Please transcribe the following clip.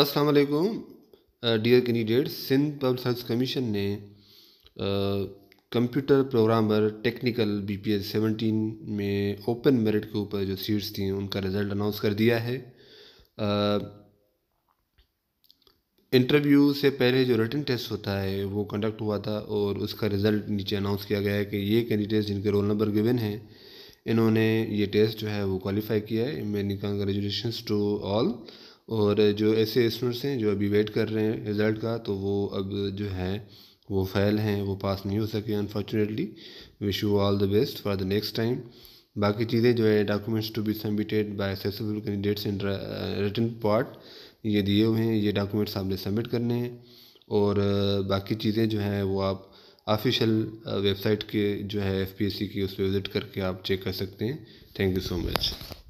अस्सलाम वालेकुम dear candidate Sindh public service commission ने computer programmer technical B P S seventeen में ओपन मेरिट के ऊपर जो सीट्स थी उनका रिज़ल्ट अनाउंस कर दिया है इंटरव्यू से पहले जो रिटर्न टेस्ट होता है वो कंडक्ट हुआ था और उसका रिज़ल्ट नीचे अनाउंस किया गया है कि ये कैंडिडेट्स जिनके रोल नंबर गिवन हैं इन्होंने ये टेस्ट जो है वो क्वालिफाई किया है मैनी कंग्रेचुलेशन टू ऑल और जो ऐसे स्टूडेंट्स हैं जो अभी वेट कर रहे हैं रिज़ल्ट का तो वो अब जो है वो फेल हैं वो पास नहीं हो सके unfortunately wish you all the best for the next time बाकी चीज़ें जो है documents to be submitted by successful candidates in written part ये दिए हुए हैं ये डॉक्यूमेंट्स आपने सबमिट करने हैं और बाकी चीज़ें जो हैं वो आप ऑफिशियल वेबसाइट uh, के जो है एफ की उस पर विज़िट करके आप चेक कर सकते हैं थैंक यू सो मच